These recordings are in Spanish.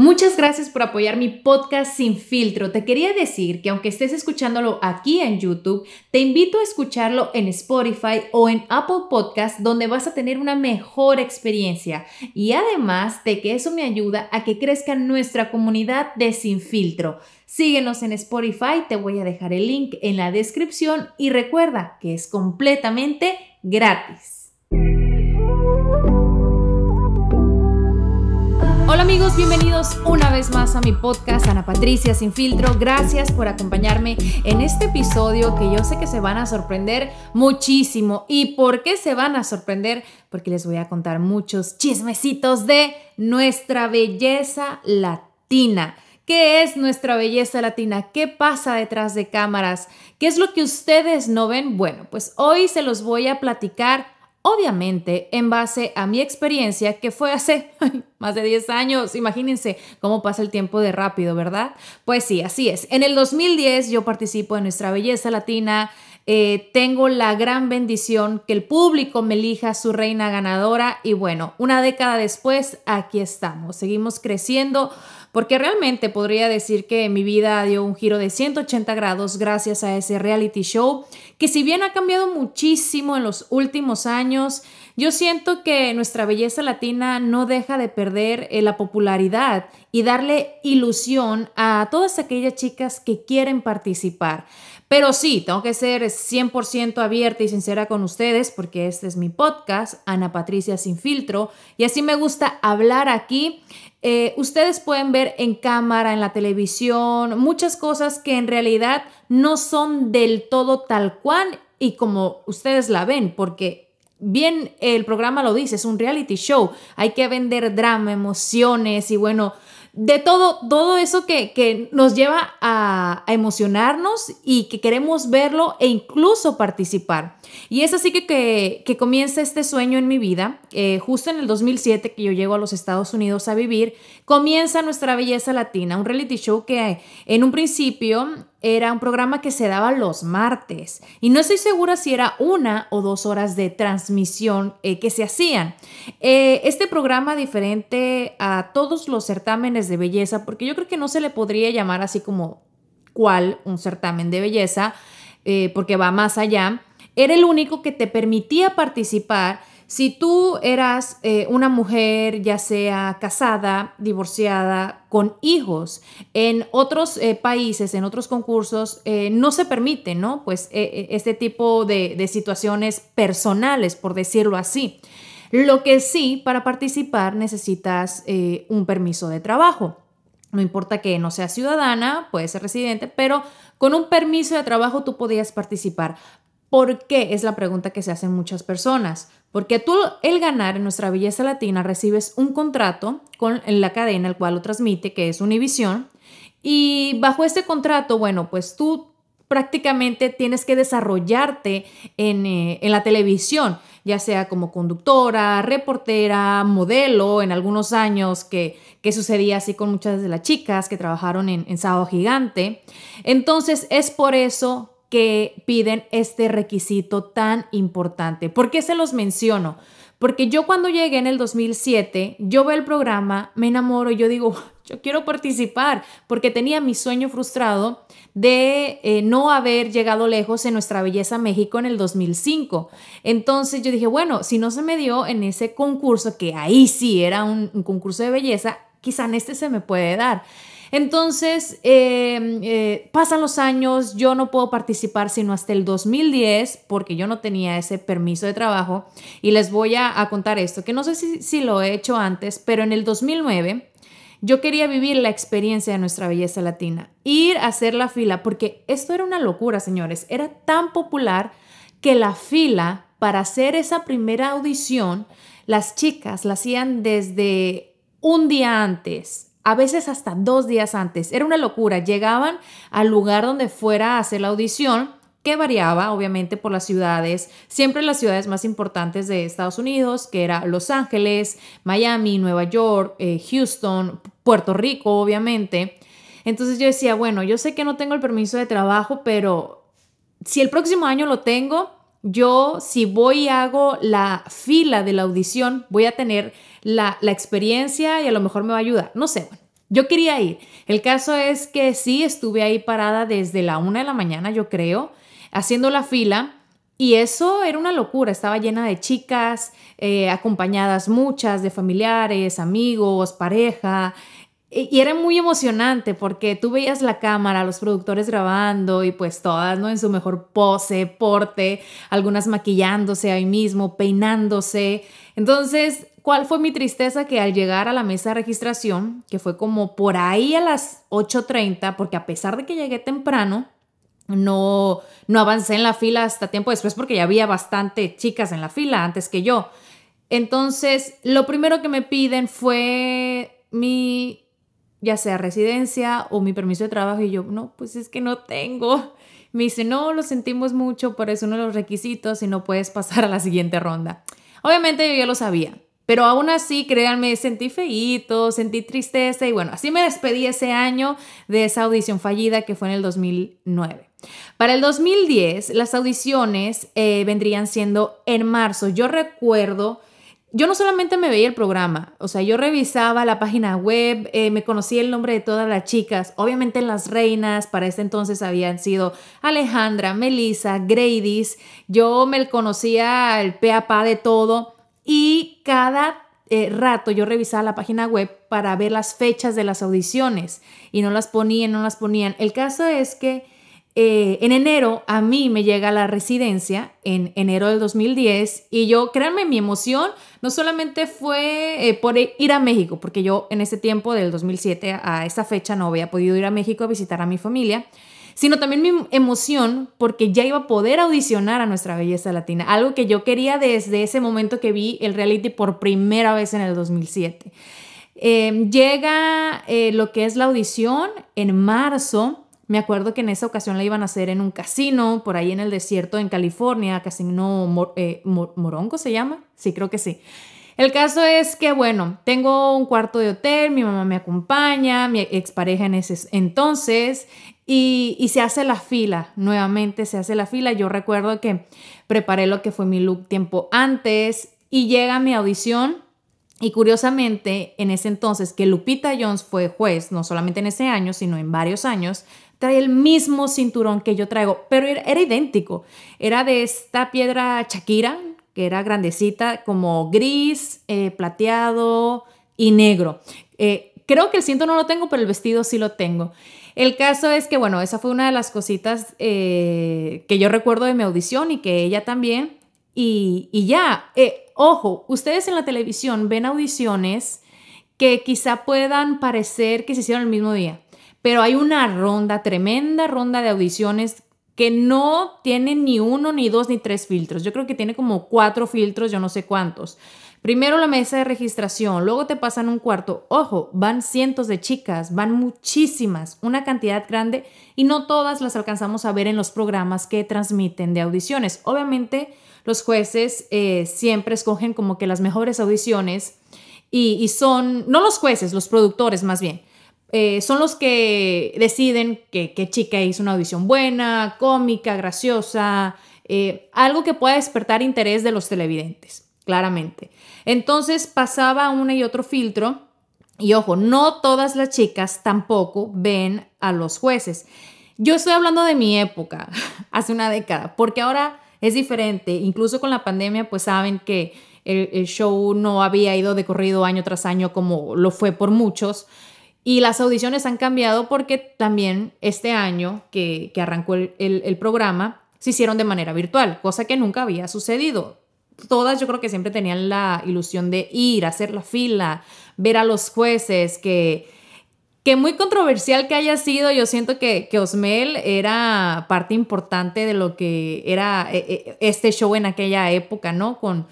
Muchas gracias por apoyar mi podcast sin filtro. Te quería decir que aunque estés escuchándolo aquí en YouTube, te invito a escucharlo en Spotify o en Apple Podcast donde vas a tener una mejor experiencia. Y además de que eso me ayuda a que crezca nuestra comunidad de sin filtro. Síguenos en Spotify, te voy a dejar el link en la descripción y recuerda que es completamente gratis. Amigos, bienvenidos una vez más a mi podcast Ana Patricia Sin Filtro. Gracias por acompañarme en este episodio que yo sé que se van a sorprender muchísimo. ¿Y por qué se van a sorprender? Porque les voy a contar muchos chismecitos de nuestra belleza latina. ¿Qué es nuestra belleza latina? ¿Qué pasa detrás de cámaras? ¿Qué es lo que ustedes no ven? Bueno, pues hoy se los voy a platicar Obviamente, en base a mi experiencia, que fue hace más de 10 años, imagínense cómo pasa el tiempo de rápido, ¿verdad? Pues sí, así es. En el 2010 yo participo en Nuestra Belleza Latina eh, tengo la gran bendición que el público me elija su reina ganadora y bueno, una década después aquí estamos, seguimos creciendo porque realmente podría decir que mi vida dio un giro de 180 grados gracias a ese reality show que si bien ha cambiado muchísimo en los últimos años, yo siento que nuestra belleza latina no deja de perder eh, la popularidad y darle ilusión a todas aquellas chicas que quieren participar. Pero sí, tengo que ser 100% abierta y sincera con ustedes porque este es mi podcast, Ana Patricia Sin Filtro, y así me gusta hablar aquí. Eh, ustedes pueden ver en cámara, en la televisión, muchas cosas que en realidad no son del todo tal cual y como ustedes la ven, porque bien el programa lo dice, es un reality show. Hay que vender drama, emociones y bueno, de todo, todo eso que, que nos lleva a, a emocionarnos y que queremos verlo e incluso participar. Y es así que, comienza este sueño en mi vida. Eh, justo en el 2007 que yo llego a los Estados Unidos a vivir, comienza Nuestra Belleza Latina, un reality show que en un principio era un programa que se daba los martes y no estoy segura si era una o dos horas de transmisión eh, que se hacían. Eh, este programa diferente a todos los certámenes de belleza, porque yo creo que no se le podría llamar así como cual un certamen de belleza, porque va más allá era el único que te permitía participar si tú eras eh, una mujer ya sea casada, divorciada, con hijos. En otros eh, países, en otros concursos, eh, no se permite, ¿no? Pues este tipo de, situaciones personales, por decirlo así. Lo que sí, para participar necesitas un permiso de trabajo. No importa que no seas ciudadana, puede ser residente, pero con un permiso de trabajo tú podías participar. ¿Por qué? Es la pregunta que se hacen muchas personas. Porque tú, el ganar en nuestra belleza latina, recibes un contrato con la cadena, el cual lo transmite, que es Univision. Y bajo ese contrato, bueno, pues tú prácticamente tienes que desarrollarte en, eh, en, la televisión, ya sea como conductora, reportera, modelo, en algunos años que, que sucedía así con muchas de las chicas que trabajaron en, en Sábado Gigante. Entonces es por eso que piden este requisito tan importante. ¿Por qué se los menciono? Porque yo cuando llegué en el 2007, yo veo el programa, me enamoro y yo digo, yo quiero participar, porque tenía mi sueño frustrado de eh, no haber llegado lejos en Nuestra Belleza México en el 2005. Entonces yo dije, bueno, si no se me dio en ese concurso, que ahí sí era un, un concurso de belleza, quizá en este se me puede dar. Entonces, em, eh, pasan los años, yo no puedo participar sino hasta el 2010 porque yo no tenía ese permiso de trabajo. Y les voy a, contar esto, que no sé si, si lo he hecho antes, pero en el 2009 yo quería vivir la experiencia de nuestra belleza latina, ir a hacer la fila, porque esto era una locura, señores, era tan popular que la fila para hacer esa primera audición, las chicas la hacían desde un día antes a veces hasta dos días antes. Era una locura, llegaban al lugar donde fuera a hacer la audición que variaba obviamente por las ciudades, siempre las ciudades más importantes de Estados Unidos, que era Los Ángeles, Miami, Nueva York, eh, Houston, Puerto Rico, obviamente. Entonces yo decía, bueno, yo sé que no tengo el permiso de trabajo, pero si el próximo año lo tengo, yo si voy y hago la fila de la audición, voy a tener la, experiencia y a lo mejor me va a ayudar. No sé, yo quería ir. El caso es que sí estuve ahí parada desde la una de la mañana, yo creo, haciendo la fila. Y eso era una locura, estaba llena de chicas, eh, acompañadas muchas, de familiares, amigos, pareja, y era muy emocionante porque tú veías la cámara, los productores grabando y pues todas, ¿no? En su mejor pose, porte, algunas maquillándose ahí mismo, peinándose. Entonces, ¿cuál fue mi tristeza? Que al llegar a la mesa de registración, que fue como por ahí a las 8.30, porque a pesar de que llegué temprano, no, no avancé en la fila hasta tiempo después porque ya había bastante chicas en la fila antes que yo. Entonces, lo primero que me piden fue mi ya sea residencia o mi permiso de trabajo y yo, no, pues es que no tengo. Me dice, no, lo sentimos mucho, pero es uno de los requisitos y no puedes pasar a la siguiente ronda. Obviamente yo ya lo sabía, pero aún así, créanme, sentí feíto, sentí tristeza y bueno, así me despedí ese año de esa audición fallida que fue en el 2009. Para el 2010, las audiciones eh, vendrían siendo en marzo. Yo recuerdo yo no solamente me veía el programa, o sea, yo revisaba la página web, eh, me conocía el nombre de todas las chicas, obviamente las reinas, para ese entonces habían sido Alejandra, Melissa, Gradys, yo me conocía el peapá de todo y cada eh, rato yo revisaba la página web para ver las fechas de las audiciones y no las ponían, no las ponían. El caso es que eh, en enero a mí me llega la residencia, en enero del 2010, y yo, créanme, mi emoción no solamente fue eh, por ir a México, porque yo en ese tiempo del 2007 a esa fecha no había podido ir a México a visitar a mi familia, sino también mi emoción porque ya iba a poder audicionar a nuestra belleza latina, algo que yo quería desde ese momento que vi el reality por primera vez en el 2007. Em, llega eh, lo que es la audición en marzo me acuerdo que en esa ocasión la iban a hacer en un casino, por ahí en el desierto en California, Casino eh, Moronco se llama. Sí, creo que sí. El caso es que, bueno, tengo un cuarto de hotel, mi mamá me acompaña, mi expareja en ese entonces, y, y, se hace la fila, nuevamente se hace la fila. Yo recuerdo que preparé lo que fue mi look tiempo antes y llega mi audición. Y curiosamente, en ese entonces que Lupita Jones fue juez, no solamente en ese año, sino en varios años, trae el mismo cinturón que yo traigo, pero era, idéntico. Era de esta piedra Shakira, que era grandecita, como gris, eh, plateado y negro. Eh, creo que el cinto no lo tengo, pero el vestido sí lo tengo. El caso es que, bueno, esa fue una de las cositas eh, que yo recuerdo de mi audición y que ella también. Y, y ya, ojo, ustedes en la televisión ven audiciones que quizá puedan parecer que se hicieron el mismo día pero hay una ronda, tremenda ronda de audiciones que no tiene ni uno, ni dos, ni tres filtros. Yo creo que tiene como cuatro filtros, yo no sé cuántos. Primero la mesa de registración, luego te pasan un cuarto. Ojo, van cientos de chicas, van muchísimas, una cantidad grande y no todas las alcanzamos a ver en los programas que transmiten de audiciones. Obviamente los jueces eh, siempre escogen como que las mejores audiciones y son, no los jueces, los productores más bien, eh, son los que deciden que, que, chica hizo una audición buena, cómica, graciosa, eh, algo que pueda despertar interés de los televidentes, claramente. Entonces pasaba una y otro filtro y ojo, no todas las chicas tampoco ven a los jueces. Yo estoy hablando de mi época, hace una década, porque ahora es diferente. Incluso con la pandemia, pues saben que el show no había ido de corrido año tras año como lo fue por muchos. Y las audiciones han cambiado porque también este año que, arrancó el, programa se hicieron de manera virtual, cosa que nunca había sucedido todas yo creo que siempre tenían la ilusión de ir, hacer la fila, ver a los jueces, que, que muy controversial que haya sido, yo siento que, que Osmel era parte importante de lo que era eh, eh, este show en aquella época, ¿no? Con,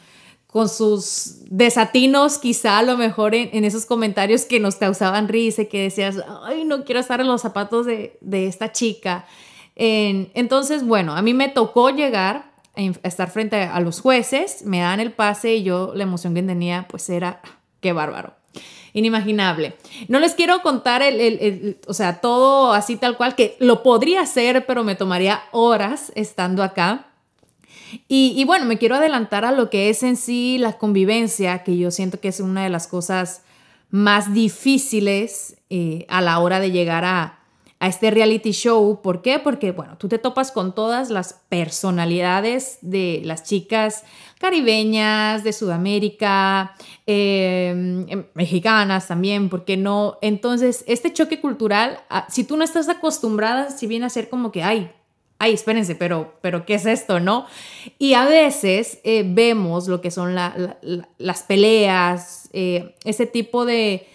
con sus desatinos, quizá a lo mejor en, esos comentarios que nos causaban risa que decías, ay, no quiero estar en los zapatos de, de esta chica. entonces, bueno, a mí me tocó llegar a estar frente a los jueces, me dan el pase y yo la emoción que tenía pues era, qué bárbaro, inimaginable. No les quiero contar o sea, todo así tal cual, que lo podría hacer, pero me tomaría horas estando acá. Y, bueno, me quiero adelantar a lo que es en sí la convivencia, que yo siento que es una de las cosas más difíciles eh, a la hora de llegar a, este reality show. ¿Por qué? Porque, bueno, tú te topas con todas las personalidades de las chicas caribeñas, de Sudamérica, em, em, mexicanas también, ¿por qué no? Entonces, este choque cultural, ah, si tú no estás acostumbrada, si viene a ser como que, hay ay, espérense, pero, pero ¿qué es esto, no? Y a veces eh, vemos lo que son las peleas, eh, ese tipo de,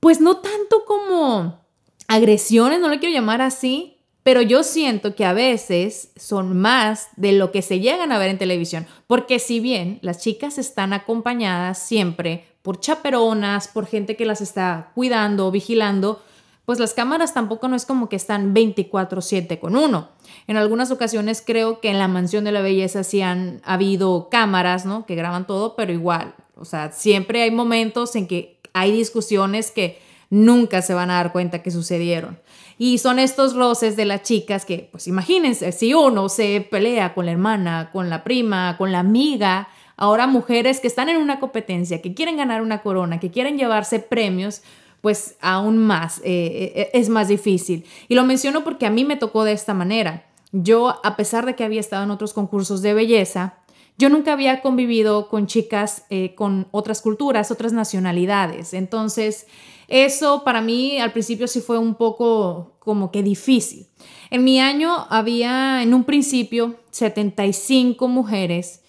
pues no tanto como agresiones, no lo quiero llamar así, pero yo siento que a veces son más de lo que se llegan a ver en televisión, porque si bien las chicas están acompañadas siempre por chaperonas, por gente que las está cuidando, vigilando, pues las cámaras tampoco no es como que están 24/7 con uno. En algunas ocasiones creo que en la mansión de la belleza sí han habido cámaras, ¿no? Que graban todo, pero igual, o sea, siempre hay momentos en que hay discusiones que nunca se van a dar cuenta que sucedieron. Y son estos roces de las chicas que, pues imagínense, si uno se pelea con la hermana, con la prima, con la amiga, ahora mujeres que están en una competencia, que quieren ganar una corona, que quieren llevarse premios, pues aún más, eh, eh, eh, es más difícil. Y lo menciono porque a mí me tocó de esta manera. Yo, a pesar de que había estado en otros concursos de belleza, yo nunca había convivido con chicas con otras culturas, otras nacionalidades. Entonces, eso para mí al principio sí fue un poco como que difícil. En mi año había en un principio 75 mujeres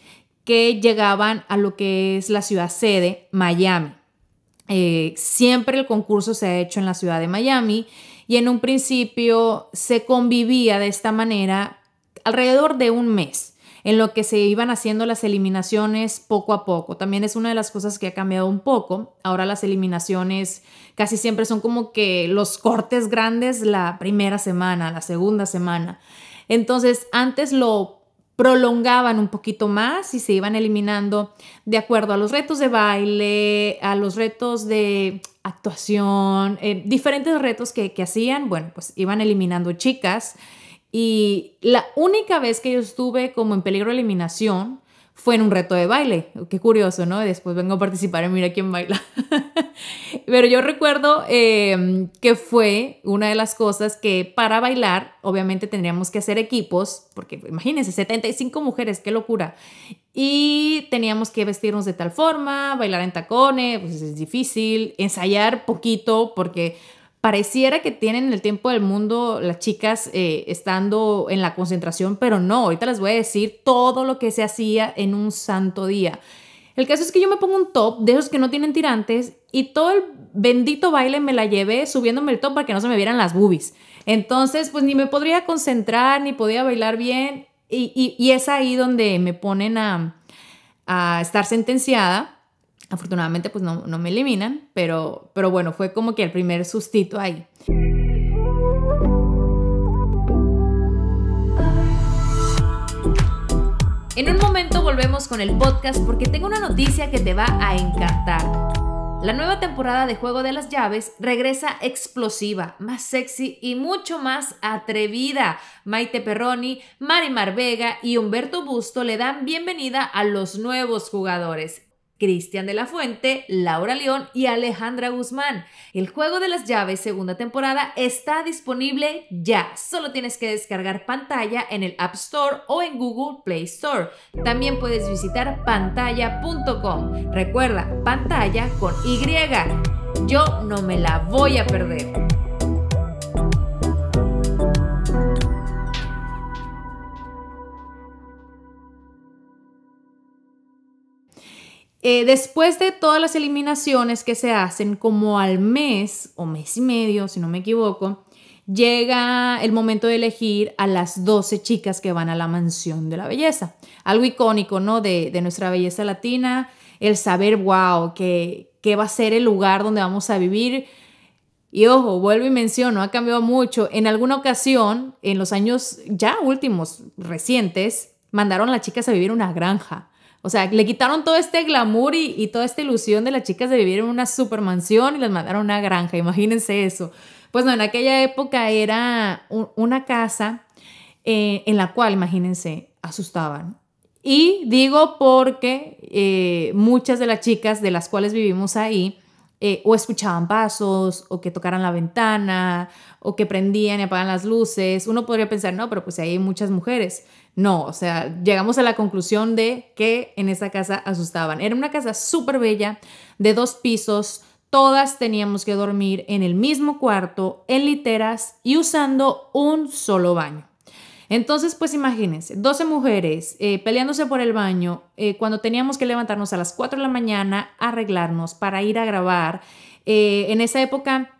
que llegaban a lo que es la ciudad sede, Miami. Eh, siempre el concurso se ha hecho en la ciudad de Miami y en un principio se convivía de esta manera alrededor de un mes en lo que se iban haciendo las eliminaciones poco a poco. También es una de las cosas que ha cambiado un poco. Ahora las eliminaciones casi siempre son como que los cortes grandes la primera semana, la segunda semana. Entonces, antes lo prolongaban un poquito más y se iban eliminando de acuerdo a los retos de baile, a los retos de actuación, eh, diferentes retos que, que, hacían, bueno, pues iban eliminando chicas. Y la única vez que yo estuve como en peligro de eliminación fue en un reto de baile. Qué curioso, ¿no? Después vengo a participar en Mira quién baila. Pero yo recuerdo em, que fue una de las cosas que para bailar, obviamente tendríamos que hacer equipos, porque imagínense, 75 mujeres, qué locura. Y teníamos que vestirnos de tal forma, bailar en tacones, pues es difícil, ensayar poquito, porque pareciera que tienen el tiempo del mundo las chicas eh, estando en la concentración, pero no, ahorita les voy a decir todo lo que se hacía en un santo día. El caso es que yo me pongo un top de esos que no tienen tirantes y todo el bendito baile me la llevé subiéndome el top para que no se me vieran las boobies. Entonces, pues ni me podría concentrar, ni podía bailar bien y, es ahí donde me ponen a, a estar sentenciada Afortunadamente pues no, me eliminan, pero, pero bueno, fue como que el primer sustito ahí. En un momento volvemos con el podcast porque tengo una noticia que te va a encantar. La nueva temporada de Juego de las Llaves regresa explosiva, más sexy y mucho más atrevida. Maite Perroni, Mari Vega y Humberto Busto le dan bienvenida a los nuevos jugadores. Cristian de la Fuente, Laura León y Alejandra Guzmán. El juego de las llaves segunda temporada está disponible ya. Solo tienes que descargar pantalla en el App Store o en Google Play Store. También puedes visitar pantalla.com. Recuerda, pantalla con Y. Yo no me la voy a perder. Eh, después de todas las eliminaciones que se hacen, como al mes o mes y medio, si no me equivoco, llega el momento de elegir a las 12 chicas que van a la mansión de la belleza. Algo icónico, ¿no? De, nuestra belleza latina, el saber, wow, que, va a ser el lugar donde vamos a vivir. Y ojo, vuelvo y menciono, ha cambiado mucho. En alguna ocasión, en los años ya últimos, recientes, mandaron a las chicas a vivir en una granja. O sea, le quitaron todo este glamour y, toda esta ilusión de las chicas de vivir en una supermansión y las mandaron a una granja, imagínense eso. Pues no, en aquella época era una casa eh, en la cual, imagínense, asustaban. Y digo porque eh, muchas de las chicas de las cuales vivimos ahí, eh, o escuchaban pasos, o que tocaran la ventana, o que prendían y apagaban las luces. Uno podría pensar, no, pero pues ahí hay muchas mujeres. No, o sea, llegamos a la conclusión de que en esa casa asustaban. Era una casa súper bella, de dos pisos, todas teníamos que dormir en el mismo cuarto, en literas y usando un solo baño. Entonces, pues imagínense, 12 mujeres eh, peleándose por el baño eh, cuando teníamos que levantarnos a las 4 de la mañana, arreglarnos para ir a grabar. Eh, en esa época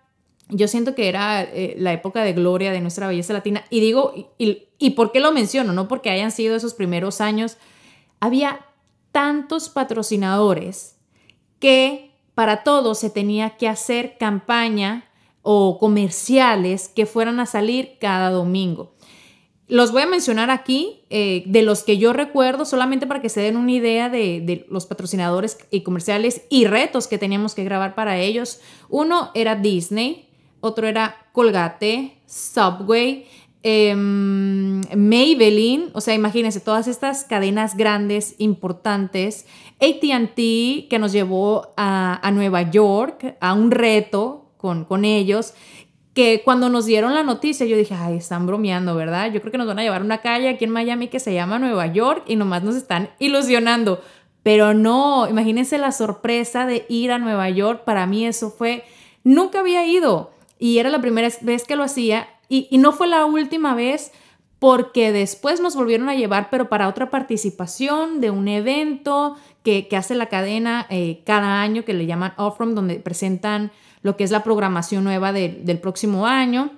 yo siento que era eh, la época de gloria de nuestra belleza latina. Y digo, y, por qué lo menciono? No porque hayan sido esos primeros años. Había tantos patrocinadores que para todos se tenía que hacer campaña o comerciales que fueran a salir cada domingo. Los voy a mencionar aquí, eh, de los que yo recuerdo, solamente para que se den una idea de, de los patrocinadores y comerciales y retos que teníamos que grabar para ellos. Uno era Disney, otro era Colgate, Subway, em, Maybelline, o sea, imagínense, todas estas cadenas grandes, importantes, ATT, que nos llevó a, Nueva York, a un reto con, con ellos, que cuando nos dieron la noticia yo dije, ay, están bromeando, ¿verdad? Yo creo que nos van a llevar a una calle aquí en Miami que se llama Nueva York y nomás nos están ilusionando. Pero no, imagínense la sorpresa de ir a Nueva York, para mí eso fue, nunca había ido. Y era la primera vez que lo hacía y, no fue la última vez porque después nos volvieron a llevar, pero para otra participación de un evento que, hace la cadena eh, cada año, que le llaman Offrom, donde presentan lo que es la programación nueva del próximo año.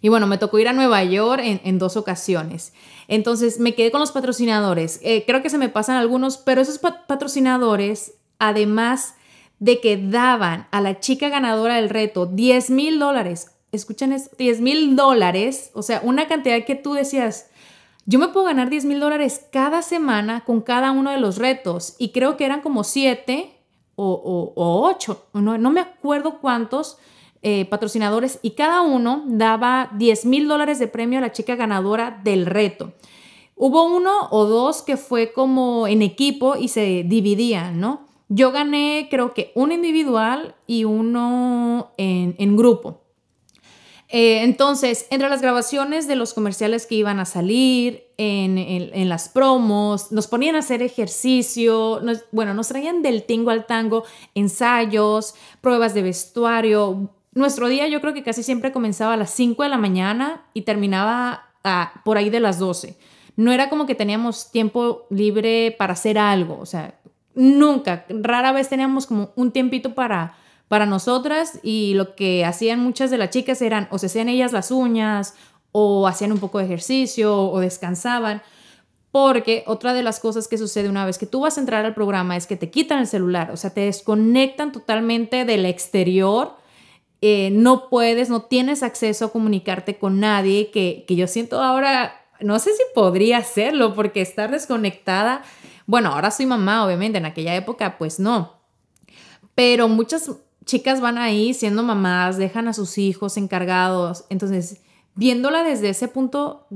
Y bueno, me tocó ir a Nueva York en, dos ocasiones. Entonces me quedé con los patrocinadores. Eh, creo que se me pasan algunos, pero esos patrocinadores además de que daban a la chica ganadora del reto 10 mil dólares. Escuchen eso? 10 mil dólares, o sea, una cantidad que tú decías, yo me puedo ganar 10 mil dólares cada semana con cada uno de los retos y creo que eran como 7 o, 8, no, no me acuerdo cuántos eh, patrocinadores y cada uno daba 10 mil dólares de premio a la chica ganadora del reto. Hubo uno o dos que fue como en equipo y se dividían, ¿no? Yo gané creo que un individual y uno en, grupo. Eh, entonces, entre las grabaciones de los comerciales que iban a salir, en, las promos, nos ponían a hacer ejercicio, bueno, nos traían del tingo al tango, ensayos, pruebas de vestuario. Nuestro día yo creo que casi siempre comenzaba a las 5 de la mañana y terminaba a, por ahí de las 12. No era como que teníamos tiempo libre para hacer algo, o sea, nunca, rara vez teníamos como un tiempito para, para nosotras y lo que hacían muchas de las chicas eran o se hacían ellas las uñas o hacían un poco de ejercicio o descansaban. Porque otra de las cosas que sucede una vez que tú vas a entrar al programa es que te quitan el celular, o sea, te desconectan totalmente del exterior, eh, no puedes, no tienes acceso a comunicarte con nadie, que, que yo siento ahora, no sé si podría hacerlo, porque estar desconectada bueno, ahora soy mamá, obviamente, en aquella época pues no. Pero muchas chicas van ahí siendo mamás, dejan a sus hijos encargados, entonces viéndola desde ese punto,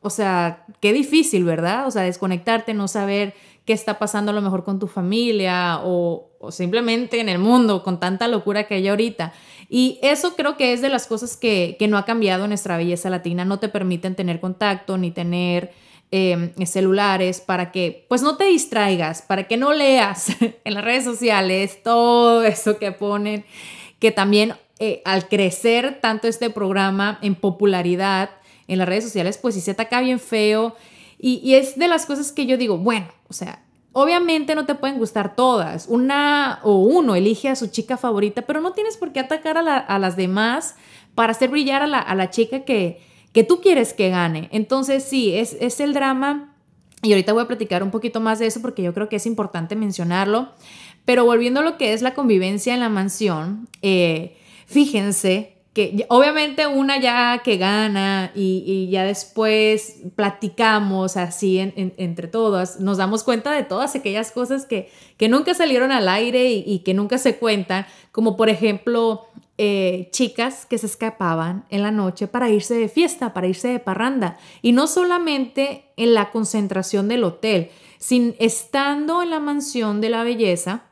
o sea, qué difícil, ¿verdad? O sea, desconectarte, no saber qué está pasando a lo mejor con tu familia o, simplemente en el mundo con tanta locura que hay ahorita. Y eso creo que es de las cosas que, que no ha cambiado en nuestra belleza latina. No te permiten tener contacto ni tener Em, celulares para que pues no te distraigas, para que no leas en las redes sociales todo eso que ponen, que también eh, al crecer tanto este programa en popularidad en las redes sociales, pues si se ataca bien feo. Y, es de las cosas que yo digo, bueno, o sea, Obviamente no te pueden gustar todas. Una o uno elige a su chica favorita, pero no tienes por qué atacar a, las demás para hacer brillar a la chica que, que tú quieres que gane. Entonces sí, es, el drama y ahorita voy a platicar un poquito más de eso porque yo creo que es importante mencionarlo. Pero volviendo a lo que es la convivencia en la mansión, eh, fíjense que obviamente una ya que gana y, ya después platicamos así entre todas, nos damos cuenta de todas aquellas cosas que, que nunca salieron al aire y, y que nunca se cuentan, como por ejemplo eh, chicas que se escapaban en la noche para irse de fiesta, para irse de parranda. Y no solamente en la concentración del hotel, sin estando en la mansión de la belleza,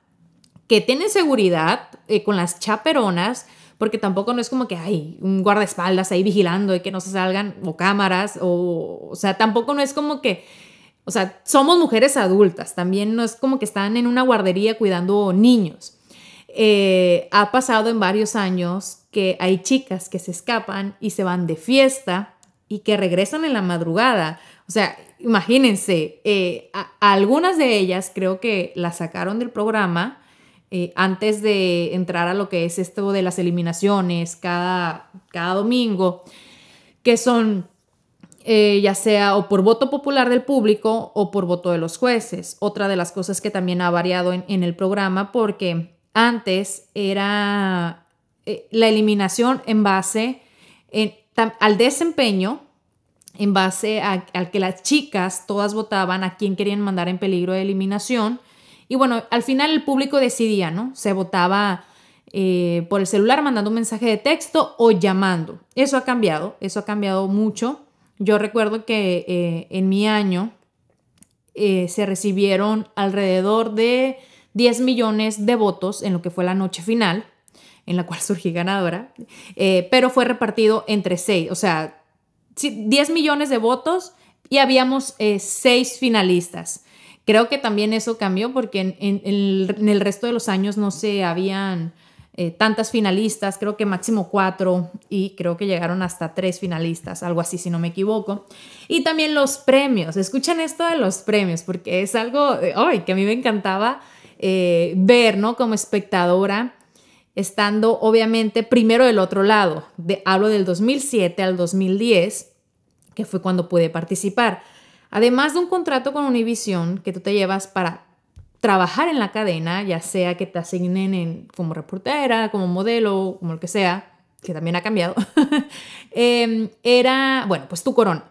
que tiene seguridad eh, con las chaperonas, porque tampoco no es como que hay un guardaespaldas ahí vigilando y que no se salgan, o cámaras, o, o sea, tampoco no es como que, o sea, somos mujeres adultas, también no es como que están en una guardería cuidando niños. Eh, ha pasado en varios años que hay chicas que se escapan y se van de fiesta y que regresan en la madrugada. O sea, imagínense, eh, algunas de ellas creo que las sacaron del programa eh, antes de entrar a lo que es esto de las eliminaciones cada, cada domingo, que son ya sea o por voto popular del público o por voto de los jueces. Otra de las cosas que también ha variado en el programa porque antes era eh, la eliminación en base al desempeño, en base al que las chicas todas votaban a quién querían mandar en peligro de eliminación. Y bueno, al final el público decidía, ¿no? Se votaba eh, por el celular mandando un mensaje de texto o llamando. Eso ha cambiado, eso ha cambiado mucho. Yo recuerdo que eh, en mi año se recibieron alrededor de 10 millones de votos en lo que fue la noche final, en la cual surgí ganadora, eh, pero fue repartido entre 6, o sea, 10 millones de votos y habíamos 6 eh, finalistas. Creo que también eso cambió porque en, el, resto de los años no se habían eh, tantas finalistas, creo que máximo cuatro y creo que llegaron hasta tres finalistas, algo así si no me equivoco. Y también los premios, escuchen esto de los premios porque es algo, ay, que a mí me encantaba eh, ver, ¿no? Como espectadora, estando obviamente primero del otro lado. De, hablo del 2007 al 2010, que fue cuando pude participar. Además de un contrato con Univision que tú te llevas para trabajar en la cadena, ya sea que te asignen en, como reportera, como modelo, como lo que sea, que también ha cambiado, em, era, bueno, pues tu corona.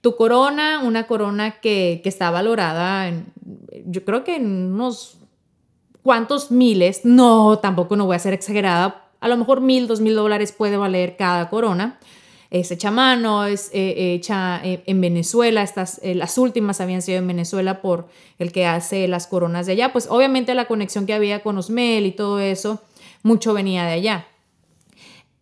Tu corona, una corona que, está valorada, en, yo creo que en unos ¿Cuántos miles? No, tampoco no voy a ser exagerada. A lo mejor mil, dos mil dólares puede valer cada corona. Es hecha mano, es eh, hecha eh, en Venezuela. Estas, eh, las últimas habían sido en Venezuela por el que hace las coronas de allá. Pues obviamente la conexión que había con Osmel y todo eso, mucho venía de allá.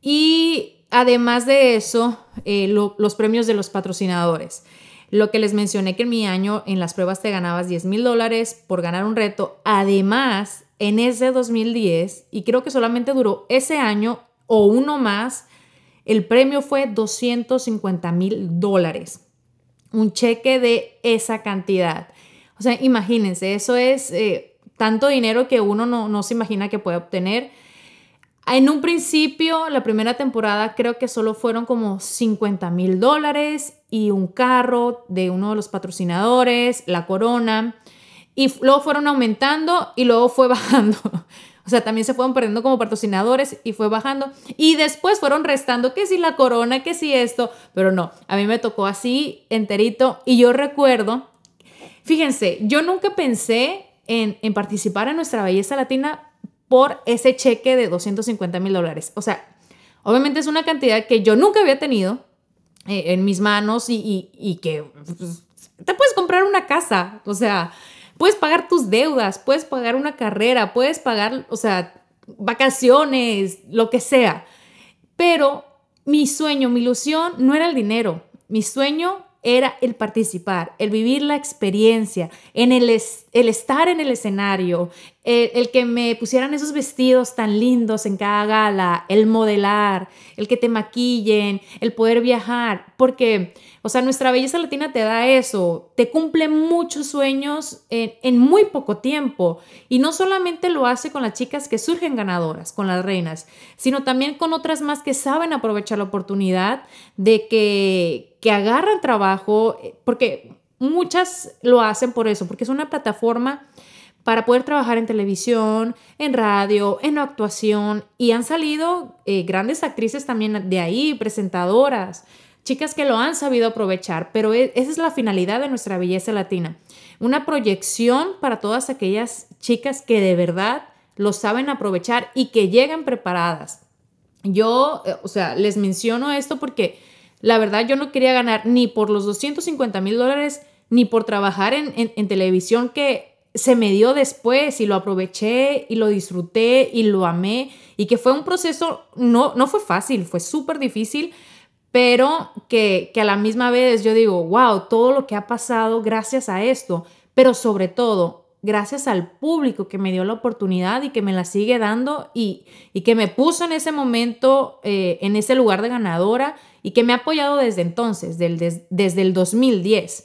Y además de eso, los premios de los patrocinadores. Lo que les mencioné que en mi año en las pruebas te ganabas 10 mil dólares por ganar un reto. Además, en ese 2010, y creo que solamente duró ese año o uno más, el premio fue 250 mil dólares. Un cheque de esa cantidad. O sea, imagínense, eso es eh, tanto dinero que uno no, no se imagina que puede obtener. En un principio, la primera temporada creo que solo fueron como 50 mil dólares y un carro de uno de los patrocinadores, la corona, y luego fueron aumentando y luego fue bajando. O sea, también se fueron perdiendo como patrocinadores y fue bajando. Y después fueron restando que si la corona, que si esto, pero no, a mí me tocó así enterito. Y yo recuerdo, fíjense, yo nunca pensé en, en participar en nuestra belleza latina por ese cheque de 250 mil dólares. O sea, obviamente es una cantidad que yo nunca había tenido eh, en mis manos y, que pues, te puedes comprar una casa, o sea, puedes pagar tus deudas, puedes pagar una carrera, puedes pagar, o sea, vacaciones, lo que sea. Pero mi sueño, mi ilusión no era el dinero. Mi sueño era el participar, el vivir la experiencia, en el, el estar en el escenario, el, que me pusieran esos vestidos tan lindos en cada gala, el modelar, el que te maquillen, el poder viajar, porque o sea, nuestra belleza latina te da eso, te cumple muchos sueños en, muy poco tiempo. Y no solamente lo hace con las chicas que surgen ganadoras, con las reinas, sino también con otras más que saben aprovechar la oportunidad de que, que agarran trabajo, eh, porque muchas lo hacen por eso, porque es una plataforma para poder trabajar en televisión, en radio, en actuación, y han salido eh, grandes actrices también de ahí, presentadoras chicas que lo han sabido aprovechar, pero e, esa es la finalidad de nuestra belleza latina, una proyección para todas aquellas chicas que de verdad lo saben aprovechar y que llegan preparadas. Yo, eh, o sea, les menciono esto porque la verdad yo no quería ganar ni por los 250 mil dólares, ni por trabajar en, televisión que se me dio después y lo aproveché y lo disfruté y lo amé y que fue un proceso, no, no fue fácil, fue súper difícil, pero que, que a la misma vez yo digo, wow, todo lo que ha pasado gracias a esto, pero sobre todo gracias al público que me dio la oportunidad y que me la sigue dando y, que me puso en ese momento, eh, en ese lugar de ganadora y que me ha apoyado desde entonces, desde el 2010.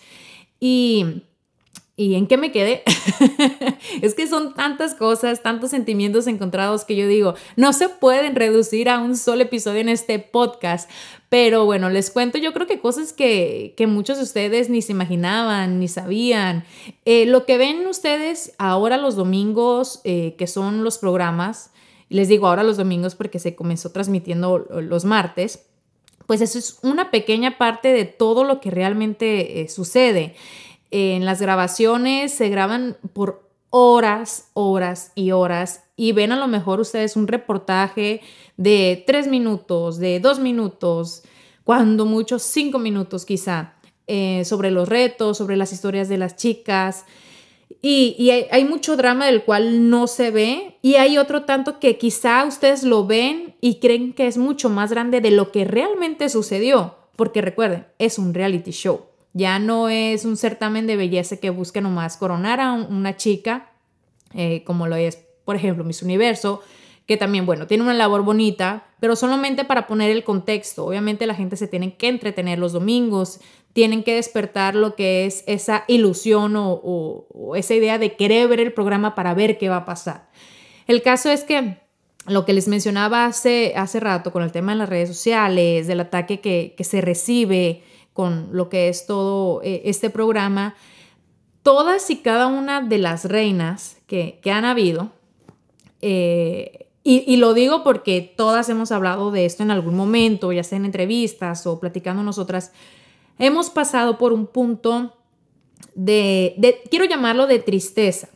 Y ¿Y en qué me quedé? es que son tantas cosas, tantos sentimientos encontrados que yo digo, no se pueden reducir a un solo episodio en este podcast. Pero bueno, les cuento yo creo que cosas que, muchos de ustedes ni se imaginaban, ni sabían. Eh, lo que ven ustedes ahora los domingos, eh, que son los programas, les digo ahora los domingos porque se comenzó transmitiendo los martes, pues eso es una pequeña parte de todo lo que realmente eh, sucede en las grabaciones se graban por horas, horas y horas y ven a lo mejor ustedes un reportaje de tres minutos, de dos minutos, cuando mucho cinco minutos quizá, eh, sobre los retos, sobre las historias de las chicas. Y, hay, mucho drama del cual no se ve y hay otro tanto que quizá ustedes lo ven y creen que es mucho más grande de lo que realmente sucedió, porque recuerden, es un reality show. Ya no es un certamen de belleza que busque nomás coronar a una chica, eh, como lo es, por ejemplo, Miss Universo, que también, bueno, tiene una labor bonita, pero solamente para poner el contexto. Obviamente la gente se tiene que entretener los domingos, tienen que despertar lo que es esa ilusión o, esa idea de querer ver el programa para ver qué va a pasar. El caso es que lo que les mencionaba hace, hace rato con el tema de las redes sociales, del ataque que, que se recibe, con lo que es todo eh, este programa, todas y cada una de las reinas que, han habido, eh, y, lo digo porque todas hemos hablado de esto en algún momento, ya sea en entrevistas o platicando nosotras, hemos pasado por un punto de, quiero llamarlo de tristeza,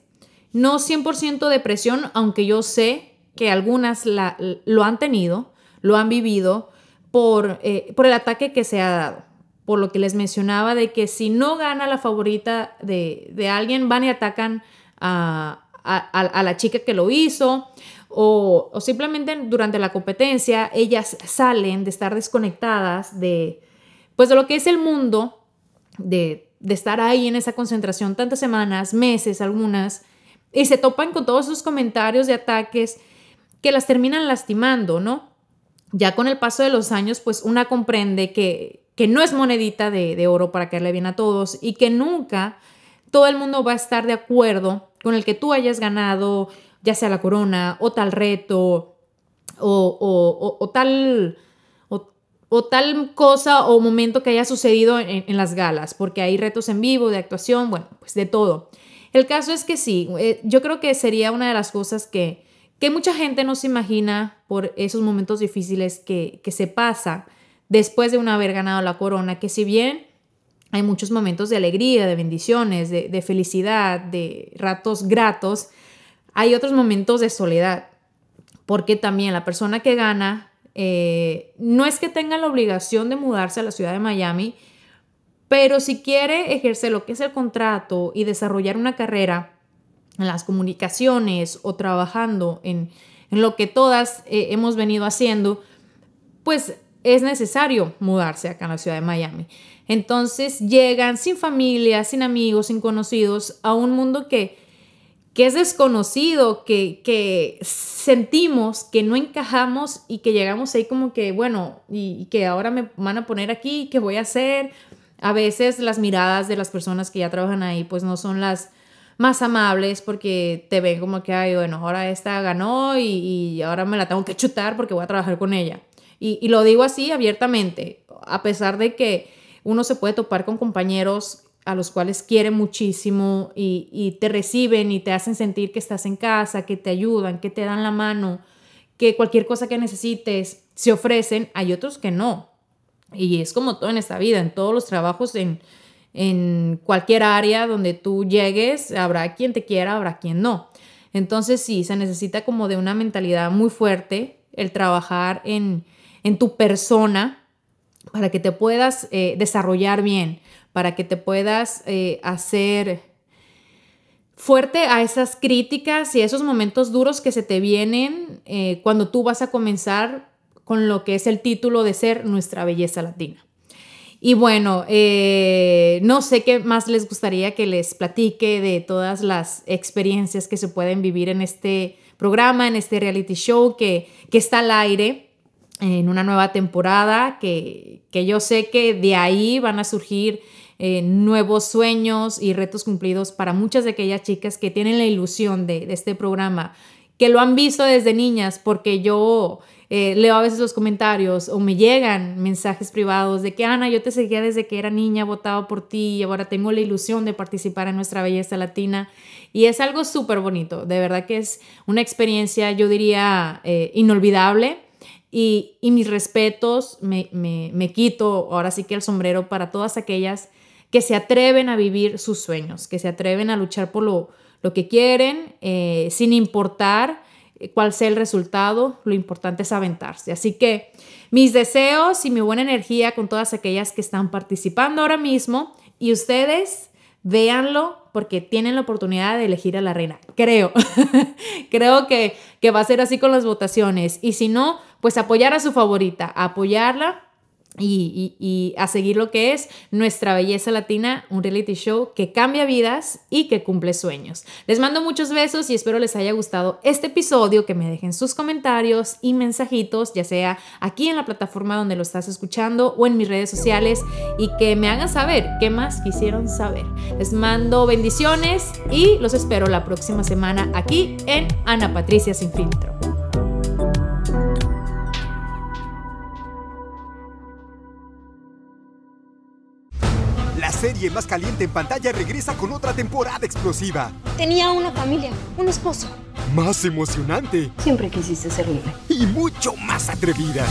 no 100% depresión, aunque yo sé que algunas lo han tenido, lo han vivido por eh, el ataque que se ha dado por lo que les mencionaba de que si no gana la favorita de, de alguien, van y atacan a, a, la chica que lo hizo. O, o, simplemente durante la competencia ellas salen de estar desconectadas de, pues lo que es el mundo, de, de estar ahí en esa concentración tantas semanas, meses, algunas, y se topan con todos esos comentarios de ataques que las terminan lastimando, ¿no? Ya con el paso de los años, pues una comprende que que no es monedita de, oro para caerle bien a todos y que nunca todo el mundo va a estar de acuerdo con el que tú hayas ganado, ya sea la corona o tal reto o, tal o tal cosa o momento que haya sucedido en, las galas, porque hay retos en vivo, de actuación, bueno, pues de todo. El caso es que sí, eh, yo creo que sería una de las cosas que, que mucha gente no se imagina por esos momentos difíciles que, que se pasa después de una haber ganado la corona, que si bien hay muchos momentos de alegría, de bendiciones, de, felicidad, de ratos gratos, hay otros momentos de soledad, porque también la persona que gana eh, no es que tenga la obligación de mudarse a la ciudad de Miami, pero si quiere ejercer lo que es el contrato y desarrollar una carrera en las comunicaciones o trabajando en, lo que todas eh, hemos venido haciendo, pues es necesario mudarse acá en la ciudad de Miami. Entonces llegan sin familia, sin amigos, sin conocidos, a un mundo que, que es desconocido, que, que sentimos que no encajamos y que llegamos ahí como que, bueno, y, que ahora me van a poner aquí, ¿qué voy a hacer? A veces las miradas de las personas que ya trabajan ahí pues no son las más amables porque te ven como que, ay, bueno, ahora esta ganó y ahora me la tengo que chutar porque voy a trabajar con ella. Y, lo digo así abiertamente, a pesar de que uno se puede topar con compañeros a los cuales quiere muchísimo y, te reciben y te hacen sentir que estás en casa, que te ayudan, que te dan la mano, que cualquier cosa que necesites se ofrecen, hay otros que no. Y es como todo en esta vida, en todos los trabajos, en, en cualquier área donde tú llegues, habrá quien te quiera, habrá quien no. Entonces sí, se necesita como de una mentalidad muy fuerte el trabajar en, en tu persona para que te puedas eh, desarrollar bien, para que te puedas eh, hacer fuerte a esas críticas y a esos momentos duros que se te vienen eh, cuando tú vas a comenzar con lo que es el título de ser nuestra belleza latina. Y bueno, no sé qué más les gustaría que les platique de todas las experiencias que se pueden vivir en este programa, en este reality show que, que está al aire en una nueva temporada, que, yo sé que de ahí van a surgir eh, nuevos sueños y retos cumplidos para muchas de aquellas chicas que tienen la ilusión de, este programa, que lo han visto desde niñas, porque yo eh, leo a veces los comentarios o me llegan mensajes privados de que, Ana, yo te seguía desde que era niña, votaba por ti y ahora tengo la ilusión de participar en nuestra belleza latina. Y es algo súper bonito, de verdad que es una experiencia, yo diría, eh, inolvidable y, mis respetos, me, quito ahora sí que el sombrero para todas aquellas que se atreven a vivir sus sueños, que se atreven a luchar por lo, lo que quieren, eh, sin importar eh, cuál sea el resultado, lo importante es aventarse. Así que mis deseos y mi buena energía con todas aquellas que están participando ahora mismo y ustedes véanlo porque tienen la oportunidad de elegir a la reina. Creo, creo que, que va a ser así con las votaciones. Y si no, pues apoyar a su favorita, apoyarla y, a seguir lo que es Nuestra Belleza Latina, un reality show que cambia vidas y que cumple sueños. Les mando muchos besos y espero les haya gustado este episodio, que me dejen sus comentarios y mensajitos, ya sea aquí en la plataforma donde lo estás escuchando o en mis redes sociales, y que me hagan saber qué más quisieron saber. Les mando bendiciones y los espero la próxima semana aquí en Ana Patricia Sin Filtro. serie más caliente en pantalla regresa con otra temporada explosiva. Tenía una familia, un esposo. Más emocionante. Siempre quisiste ser libre. Y mucho más atrevida.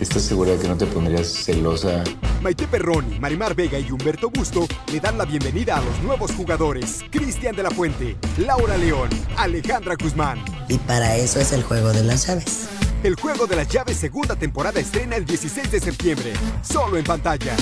¿Estás segura de que no te pondrías celosa? Maite Perroni, Marimar Vega y Humberto Busto le dan la bienvenida a los nuevos jugadores. Cristian de la Fuente, Laura León, Alejandra Guzmán. Y para eso es el juego de las llaves. El juego de las llaves segunda temporada estrena el 16 de septiembre, solo en pantalla.